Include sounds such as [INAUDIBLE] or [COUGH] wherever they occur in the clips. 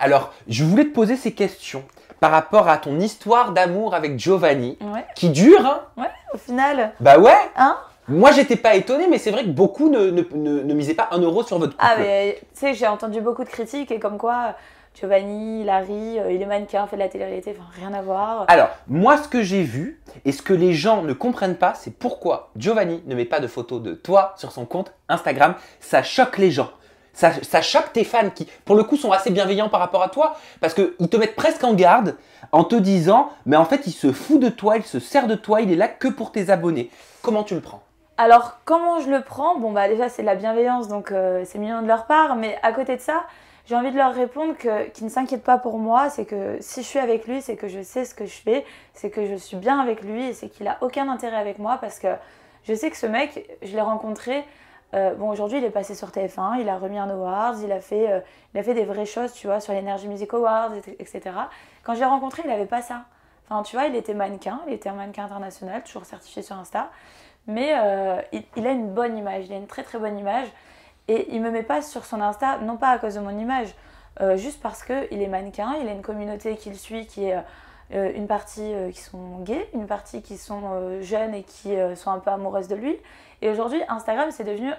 Alors, je voulais te poser ces questions par rapport à ton histoire d'amour avec Giovanni, qui dure. Hein ouais, au final. Bah ouais. Hein Moi, j'étais pas étonnée, mais c'est vrai que beaucoup ne, misaient pas un euro sur votre ah, couple. Ah, mais tu sais, j'ai entendu beaucoup de critiques et comme quoi. Giovanni, Larry, euh, il est mannequin, fait de la télé-réalité, enfin rien à voir. Alors, moi ce que j'ai vu et ce que les gens ne comprennent pas, c'est pourquoi Giovanni ne met pas de photos de toi sur son compte Instagram. Ça choque les gens. Ça, choque tes fans qui, pour le coup, sont assez bienveillants par rapport à toi parce qu'ils te mettent presque en garde en te disant Mais en fait, il se fout de toi, il se sert de toi, il est là que pour tes abonnés. Comment tu le prends Alors, comment je le prends Bon, bah déjà, c'est de la bienveillance, donc euh, c'est mignon de leur part, mais à côté de ça, j'ai envie de leur répondre qu'ils ne s'inquiètent pas pour moi, c'est que si je suis avec lui, c'est que je sais ce que je fais, c'est que je suis bien avec lui et c'est qu'il a aucun intérêt avec moi parce que je sais que ce mec, je l'ai rencontré euh, bon, aujourd'hui, il est passé sur TF1, il a remis un awards, il a fait, euh, il a fait des vraies choses, tu vois, sur l'Energy Music Awards, etc. Quand je l'ai rencontré, il n'avait pas ça. Enfin, tu vois, il était mannequin, il était un mannequin international, toujours certifié sur Insta. Mais euh, il, a une bonne image, il a une très très bonne image. Et il me met pas sur son Insta, non pas à cause de mon image, juste parce qu'il est mannequin, il a une communauté qu'il suit, qui est euh, une partie euh, qui sont gays, une partie qui sont euh, jeunes et qui sont un peu amoureuses de lui. Et aujourd'hui, Instagram, c'est devenu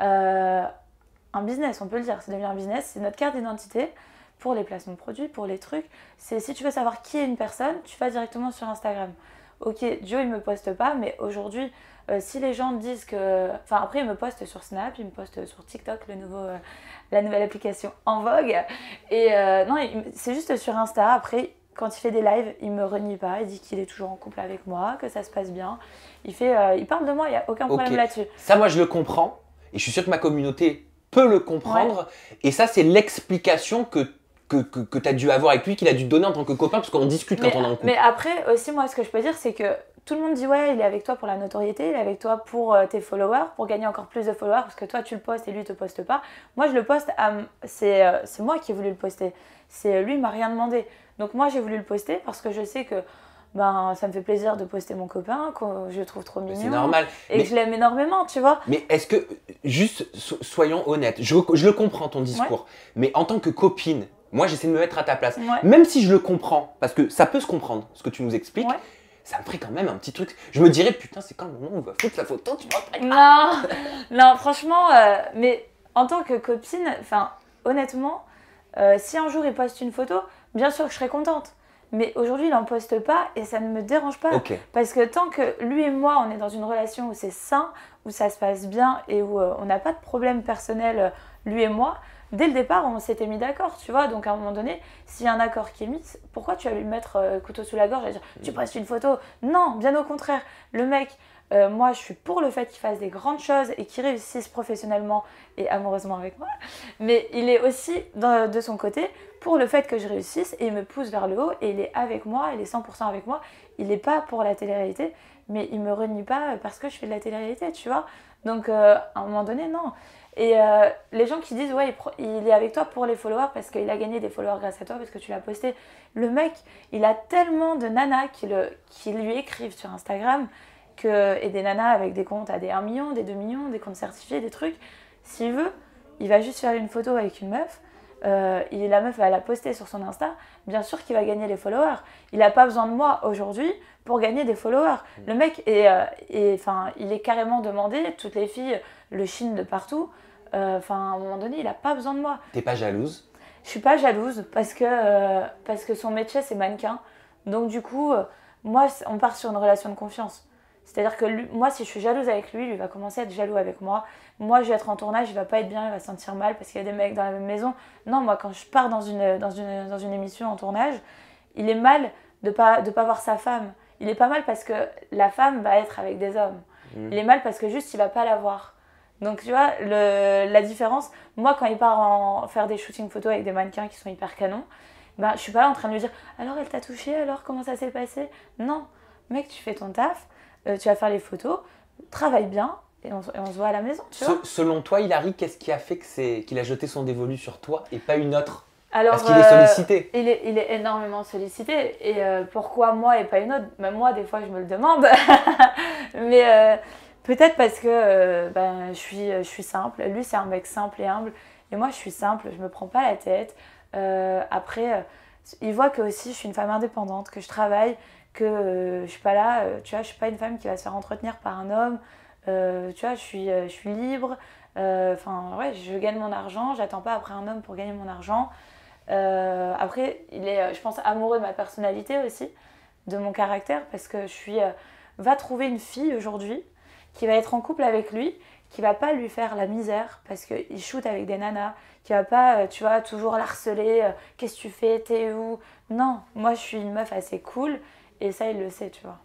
un business, on peut le dire, c'est devenu un business, c'est notre carte d'identité pour les placements de produits, pour les trucs. C'est si tu veux savoir qui est une personne, tu vas directement sur Instagram. Ok, Joe, il me poste pas, mais aujourd'hui, si les gens disent que... Enfin, après, il me poste sur Snap, il me poste sur TikTok, le nouveau, la nouvelle application en vogue. Et non, c'est juste sur Insta, après, quand il fait des lives, il me renie pas, il dit qu'il est toujours en couple avec moi, que ça se passe bien. Il, fait, euh, il parle de moi, il n'y a aucun problème là-dessus. Ça, moi, je le comprends, et je suis sûr que ma communauté peut le comprendre. Et ça, c'est l'explication que que, tu as dû avoir avec lui, qu'il a dû donner en tant que copain, parce qu'on discute quand on est en couple. Mais après, aussi, moi, ce que je peux dire, c'est que tout le monde dit ouais, il est avec toi pour la notoriété, il est avec toi pour euh, tes followers, pour gagner encore plus de followers parce que toi tu le postes et lui te poste pas. Moi je le poste, euh, c'est moi qui ai voulu le poster. C'est lui m'a rien demandé. Donc moi j'ai voulu le poster parce que je sais que ben ça me fait plaisir de poster mon copain que je le trouve trop mignon. C'est normal. Et que je l'aime énormément, tu vois. Mais est-ce que juste soyons honnêtes, je, je le comprends ton discours, mais en tant que copine, moi j'essaie de me mettre à ta place, même si je le comprends parce que ça peut se comprendre ce que tu nous expliques ça me ferait quand même un petit truc. Je me dirais, putain, c'est quand le moment où on va foutre la photo, tu vois Non, [LAUGHS] non, franchement, euh, mais en tant que copine, enfin, honnêtement, euh, si un jour il poste une photo, bien sûr que je serais contente. Mais aujourd'hui, il n'en poste pas et ça ne me dérange pas. Parce que tant que lui et moi, on est dans une relation où c'est sain, où ça se passe bien et où euh, on n'a pas de problème personnel, lui et moi, dès le départ, on s'était mis d'accord, tu vois. Donc à un moment donné, s'il y a un accord qui est mis, pourquoi tu vas lui mettre euh, couteau sous la gorge et dire tu mm. presses une photo Non, bien au contraire. Le mec, euh, moi, je suis pour le fait qu'il fasse des grandes choses et qu'il réussisse professionnellement et amoureusement avec moi. Mais il est aussi de, son côté pour le fait que je réussisse et il me pousse vers le haut et il est avec moi, il est 100% avec moi. Il n'est pas pour la télé-réalité, mais il me renie pas parce que je fais de la télé-réalité, tu vois. Donc euh, à un moment donné, non. Et euh, les gens qui disent, ouais, il, est avec toi pour les followers parce qu'il a gagné des followers grâce à toi, parce que tu l'as posté. Le mec, il a tellement de nanas qui, le, qui lui écrivent sur Instagram que, et des nanas avec des comptes à des 1 million, des 2 millions, des comptes certifiés, des trucs. S'il veut, il va juste faire une photo avec une meuf. Euh, la meuf va la poster sur son Insta, bien sûr qu'il va gagner les followers. Il n'a pas besoin de moi aujourd'hui pour gagner des followers. Mm. Le mec, euh, est, enfin, il est carrément demandé, toutes les filles le Chine de partout. Euh, enfin, à un moment donné, il n'a pas besoin de moi. T'es pas jalouse Je suis pas jalouse parce que, euh, parce que son métier, c'est mannequin. Donc, du coup, euh, moi, on part sur une relation de confiance. C'est-à-dire que moi, si je suis jalouse avec lui, il va commencer à être jaloux avec moi. Moi, je vais être en tournage, il va pas être bien, il va se sentir mal parce qu'il y a des mecs dans la même maison. Non, moi, quand je pars dans une, une, dans une émission en tournage, il est mal de pas, de pas voir sa femme. Il est pas mal parce que la femme va être avec des hommes. Mmh. Il est mal parce que juste, il va pas la voir. Donc tu vois, le, la différence, moi quand il part en faire des shootings photos avec des mannequins qui sont hyper canons, ben, je suis pas en train de lui dire alors elle t'a touché, alors comment ça s'est passé Non, mec, tu fais ton taf, euh, tu vas faire les photos, travaille bien et on, se voit à la maison. selon toi, Hilary, qu'est-ce qui a fait qu'il a jeté son dévolu sur toi et pas une autre Parce qu'il est euh, sollicité. il, est, énormément sollicité. Et euh, pourquoi moi et pas une autre Même bah, moi, des fois, je me le demande. [LAUGHS] mais, Peut-être parce que euh, ben, je, suis, simple. Lui, c'est un mec simple et humble. Et moi, je suis simple, je me prends pas la tête. Euh, après, euh, il voit que aussi je suis une femme indépendante, que je travaille, que je suis pas là, tu vois, je suis pas une femme qui va se faire entretenir par un homme. tu vois, je suis, libre. Enfin, ouais, je gagne mon argent, j'attends pas après un homme pour gagner mon argent. après, il est, je pense, amoureux de ma personnalité aussi, de mon caractère, parce que je suis. va trouver une fille aujourd'hui qui va être en couple avec lui, qui va pas lui faire la misère parce qu'il shoot avec des nanas, qui va pas, euh, tu vois, toujours l'harceler, euh, qu'est-ce que tu fais, t'es où Non, moi je suis une meuf assez cool et ça il le sait, tu vois.